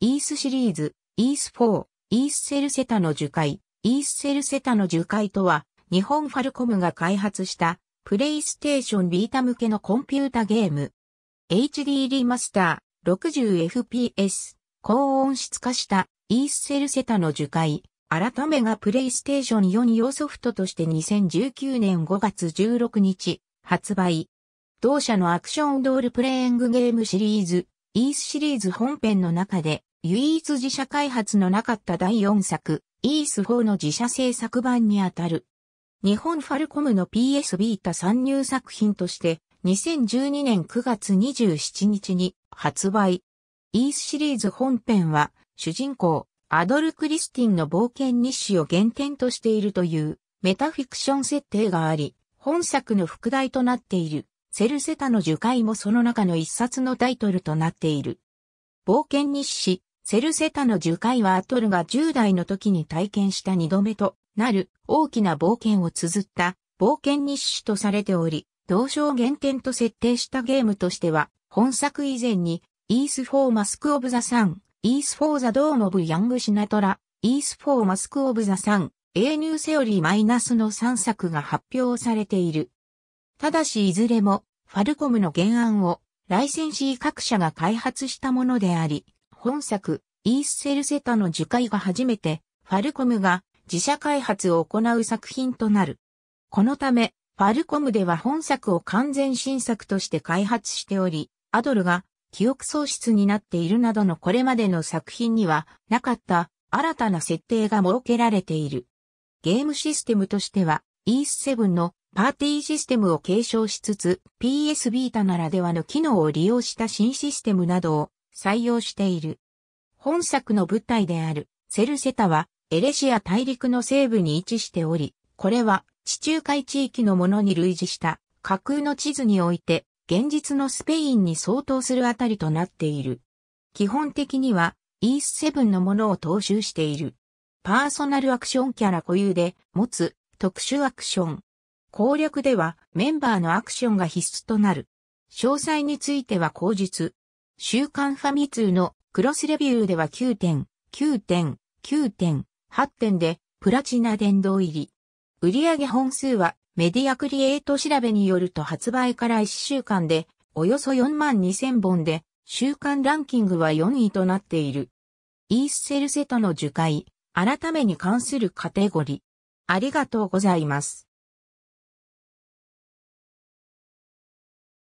イースシリーズ、イース4、イースセルセタの樹海、イースセルセタの樹海とは、日本ファルコムが開発した、プレイステーションビータ向けのコンピュータゲーム。HD リマスター、60fps、高音質化した、イースセルセタの樹海、改めがプレイステーション4用ソフトとして2019年5月16日、発売。同社のアクションドールプレイングゲームシリーズ、イースシリーズ本編の中で、唯一自社開発のなかった第4作、イース4の自社制作版にあたる。日本ファルコムの PS ビータ参入作品として、2012年9月27日に発売。イースシリーズ本編は、主人公、アドル・クリスティンの冒険日誌を原点としているというメタフィクション設定があり、本作の副題となっている、セルセタの樹海もその中の一冊のタイトルとなっている。冒険日誌、セルセタの樹海はアトルが10代の時に体験した2度目となる大きな冒険を綴った冒険日誌とされており、同章原点と設定したゲームとしては、本作以前に、イース・フォー・マスク・オブ・ザ・サン、イース・フォー・ザ・ドーノオブ・ヤング・シナトラ、イース・フォー・マスク・オブ・ザ・サン、A ニューセオリーマイナスの3作が発表されている。ただしいずれも、ファルコムの原案を、ライセンシー各社が開発したものであり、本作、イースセルセタの樹海が初めて、ファルコムが自社開発を行う作品となる。このため、ファルコムでは本作を完全新作として開発しており、アドルが記憶喪失になっているなどのこれまでの作品にはなかった新たな設定が設けられている。ゲームシステムとしては、イースセブンのパーティーシステムを継承しつつ、PS ビータならではの機能を利用した新システムなどを採用している。本作の舞台であるセルセタはエレシア大陸の西部に位置しており、これは地中海地域のものに類似した架空の地図において現実のスペインに相当するあたりとなっている。基本的にはイースセブンのものを踏襲している。パーソナルアクションキャラ固有で持つ特殊アクション。攻略ではメンバーのアクションが必須となる。詳細については口日。週刊ファミ通のクロスレビューでは9点、9点、9点、8点でプラチナ殿堂入り。売上本数はメディアクリエイト調べによると発売から1週間でおよそ4万2000本で週刊ランキングは4位となっている。イースセルセとの受解、改めに関するカテゴリー。ありがとうございます。